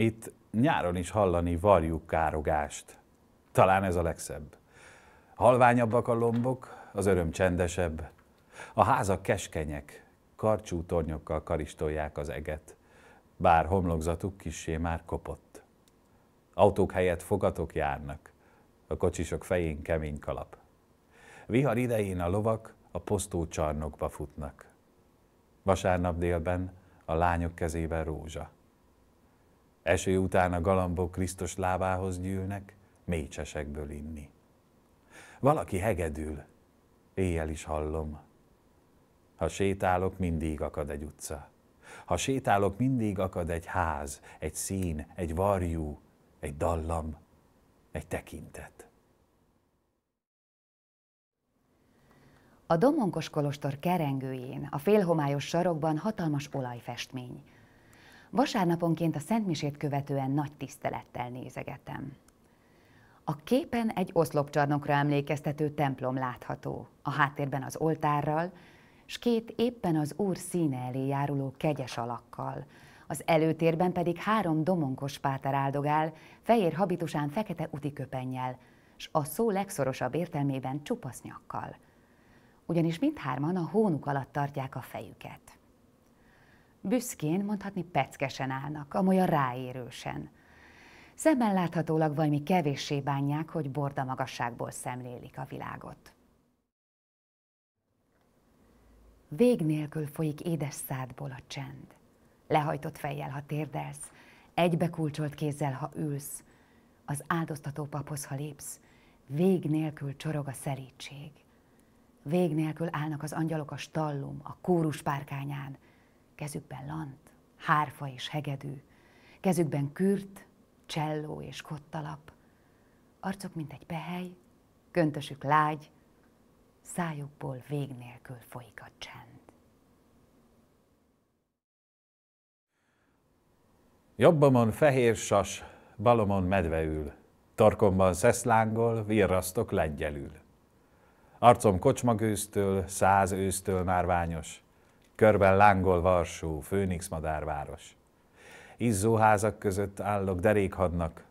Itt nyáron is hallani varjuk károgást. Talán ez a legszebb. Halványabbak a lombok, az öröm csendesebb. A házak keskenyek, karcsú tornyokkal karistolják az eget, bár homlokzatuk kissé már kopott. Autók helyett fogatok járnak, a kocsisok fején kemény kalap. Vihar idején a lovak a posztócsarnokba futnak. Vasárnap délben a lányok kezében rózsa. Eső után a galambok Krisztus lábához gyűlnek, mécsesekből inni. Valaki hegedül, éjjel is hallom. Ha sétálok, mindig akad egy utca. Ha sétálok, mindig akad egy ház, egy szín, egy varjú, egy dallam, egy tekintet. A Domonkos Kolostor kerengőjén, a félhomályos sarokban hatalmas olajfestmény – Vasárnaponként a Szentmisét követően nagy tisztelettel nézegetem. A képen egy oszlopcsarnokra emlékeztető templom látható, a háttérben az oltárral, s két éppen az Úr színe elé járuló kegyes alakkal, az előtérben pedig három domonkos páter áldogál, fehér habitusán fekete utiköpennyel, s a szó legszorosabb értelmében csupasz nyakkal. Ugyanis mindhárman a hónuk alatt tartják a fejüket. Büszkén, mondhatni peckesen állnak, amolyan ráérősen. Szemmel láthatólag valami kevéssé bánják, hogy borda magasságból szemlélik a világot. Vég nélkül folyik édes szádból a csend. Lehajtott fejjel, ha térdelsz, egybe kulcsolt kézzel, ha ülsz, az áldoztató paphoz, ha lépsz, vég nélkül csorog a szelítség. Vég nélkül állnak az angyalok a stallum, a kórus párkányán, kezükben lant, hárfa és hegedű, kezükben kürt, cselló és kottalap, arcok mint egy pehely, köntösük lágy, szájukból vég nélkül folyik a csend. Jobbomon fehér sas, balomon medve ül, tarkomban szeszlángol, virrasztok lengyelül. Arcom kocsmagőztől, száz ősztől márványos, körben lángol Varsó, Főnix madárváros. Izzó házak között állok, derékhadnak,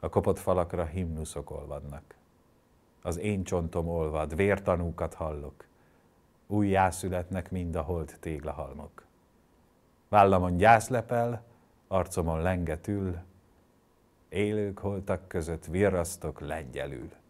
a kopott falakra himnuszok olvadnak. Az én csontom olvad, vértanúkat hallok, újjászületnek mind a holt téglahalmok. Vállamon gyászlepel, arcomon lengetül, élők holtak között virrasztok lengyelül.